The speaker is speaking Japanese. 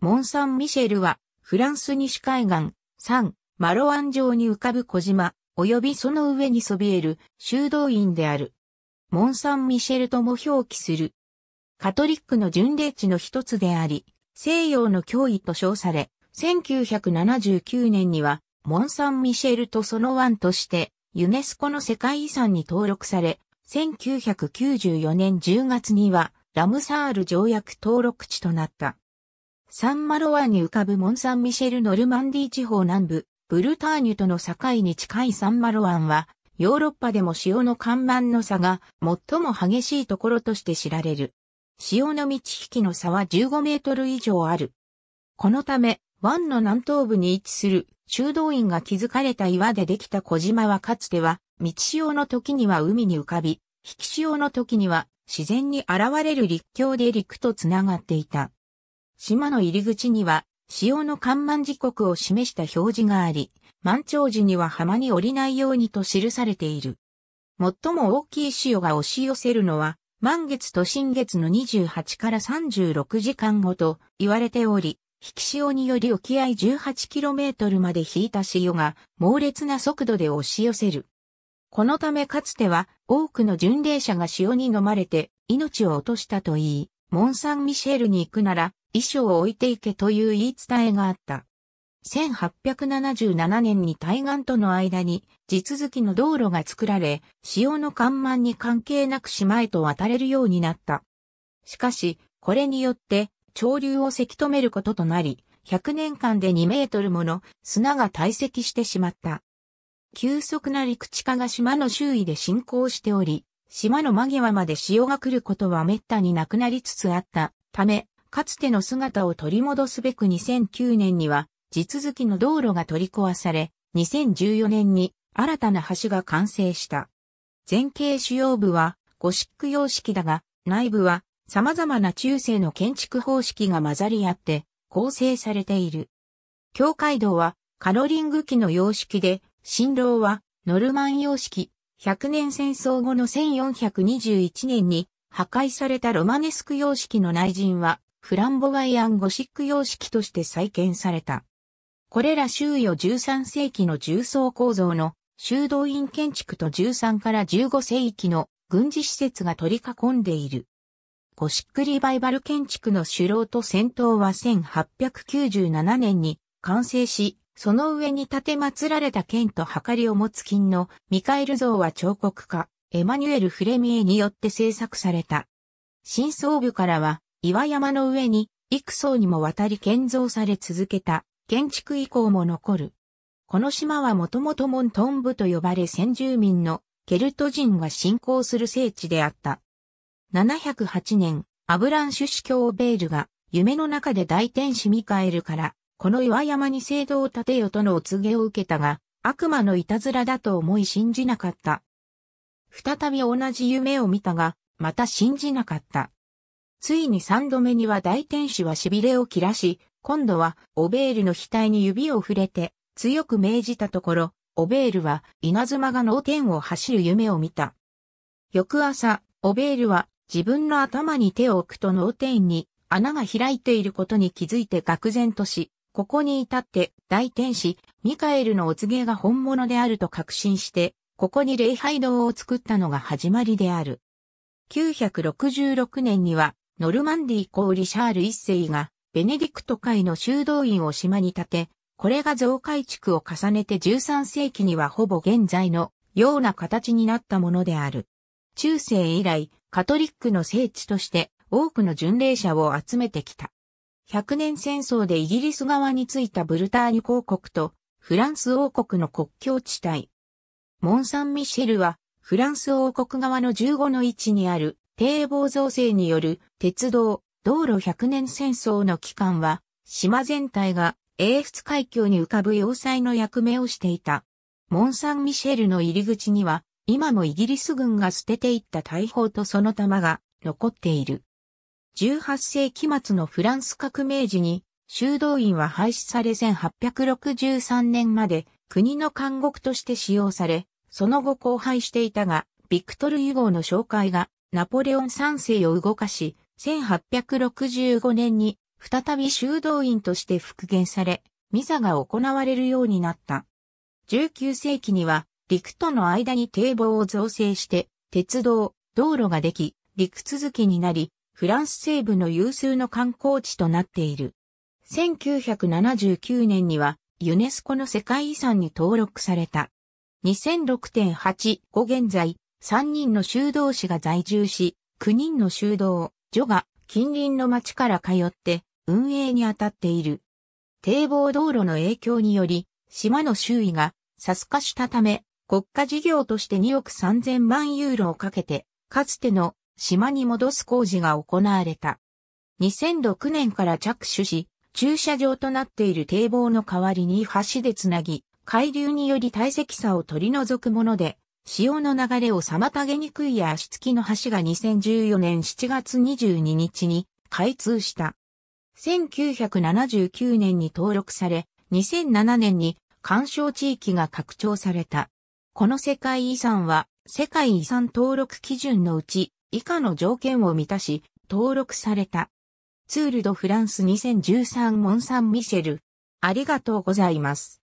モン・サン・ミシェルは、フランス西海岸、サン・マロアン上に浮かぶ小島、及びその上にそびえる修道院である。モン・サン・ミシェルとも表記する。カトリックの巡礼地の一つであり、西洋の脅威と称され、1979年には、モン・サン・ミシェルとその湾として、ユネスコの世界遺産に登録され、1994年10月には、ラムサール条約登録地となった。サンマロワに浮かぶモン・サン・ミシェル・ノルマンディ地方南部、ブルターニュとの境に近いサンマロワンは、ヨーロッパでも潮の干満の差が最も激しいところとして知られる。潮の満ち引きの差は15メートル以上ある。このため、湾の南東部に位置する修道院が築かれた岩でできた小島はかつては、満ち潮の時には海に浮かび、引き潮の時には自然に現れる陸橋で陸とつながっていた。島の入り口には、潮の干満時刻を示した表示があり、満潮時には浜に降りないようにと記されている。最も大きい潮が押し寄せるのは、満月と新月の28から36時間後と言われており、引き潮により沖合 18km まで引いた潮が猛烈な速度で押し寄せる。このためかつては多くの巡礼者が潮に飲まれて命を落としたといい、モン・サン・ミシェルに行くなら遺書を置いていけという言い伝えがあった。1877年に対岸との間に地続きの道路が作られ、潮の緩慢に関係なく島へと渡れるようになった。しかし、これによって潮流をせき止めることとなり、100年間で2メートルもの砂が堆積してしまった。急速な陸地化が島の周囲で進行しており、島の間際まで潮が来ることは滅多になくなりつつあったため、かつての姿を取り戻すべく2009年には地続きの道路が取り壊され、2014年に新たな橋が完成した。前景主要部はゴシック様式だが、内部は様々な中世の建築方式が混ざり合って構成されている。教会堂はカロリング機の様式で、新郎はノルマン様式、100年戦争後の1421年に破壊されたロマネスク様式の内陣はフランボワイアンゴシック様式として再建された。これら周囲を13世紀の重層構造の修道院建築と13から15世紀の軍事施設が取り囲んでいる。ゴシックリバイバル建築の首楼と戦闘は1897年に完成し、その上に建て祀られた剣とはかりを持つ金のミカエル像は彫刻家、エマニュエル・フレミエによって制作された。新装部からは岩山の上に幾層にもわたり建造され続けた建築遺構も残る。この島はもともとモントン部と呼ばれ先住民のケルト人が信仰する聖地であった。708年、アブランシュョ教ベールが夢の中で大天使ミカエルからこの岩山に聖堂を建てよとのお告げを受けたが、悪魔のいたずらだと思い信じなかった。再び同じ夢を見たが、また信じなかった。ついに三度目には大天使は痺れを切らし、今度はオベールの額に指を触れて強く命じたところ、オベールは稲妻が脳天を走る夢を見た。翌朝、オベールは自分の頭に手を置くと脳天に穴が開いていることに気づいて愕然とし、ここに至って大天使ミカエルのお告げが本物であると確信して、ここに礼拝堂を作ったのが始まりである。966年にはノルマンディ公リシャール一世が、ベネディクト会の修道院を島に建て、これが増改築を重ねて13世紀にはほぼ現在のような形になったものである。中世以来、カトリックの聖地として多くの巡礼者を集めてきた。100年戦争でイギリス側についたブルターニュ公国とフランス王国の国境地帯。モン・サン・ミシェルはフランス王国側の15の位置にある堤防造成による鉄道、道路100年戦争の期間は、島全体が英仏海峡に浮かぶ要塞の役目をしていた。モン・サン・ミシェルの入り口には、今もイギリス軍が捨てていった大砲とその弾が残っている。18世紀末のフランス革命時に、修道院は廃止され1863年まで国の監獄として使用され、その後荒廃していたが、ビクトル・ユゴーの紹介がナポレオン3世を動かし、1865年に再び修道院として復元され、ミザが行われるようになった。19世紀には、陸との間に堤防を造成して、鉄道、道路ができ、陸続きになり、フランス西部の有数の観光地となっている。1979年には、ユネスコの世界遺産に登録された。2006.85現在、3人の修道士が在住し、9人の修道、女が近隣の町から通って運営に当たっている。堤防道路の影響により、島の周囲がサス化したため、国家事業として2億3000万ユーロをかけて、かつての島に戻す工事が行われた。2006年から着手し、駐車場となっている堤防の代わりに橋でつなぎ、海流により体積差を取り除くもので、潮の流れを妨げにくい足付きの橋が2014年7月22日に開通した。1979年に登録され、2007年に干渉地域が拡張された。この世界遺産は世界遺産登録基準のうち以下の条件を満たし登録された。ツールドフランス2013モンサンミシェル。ありがとうございます。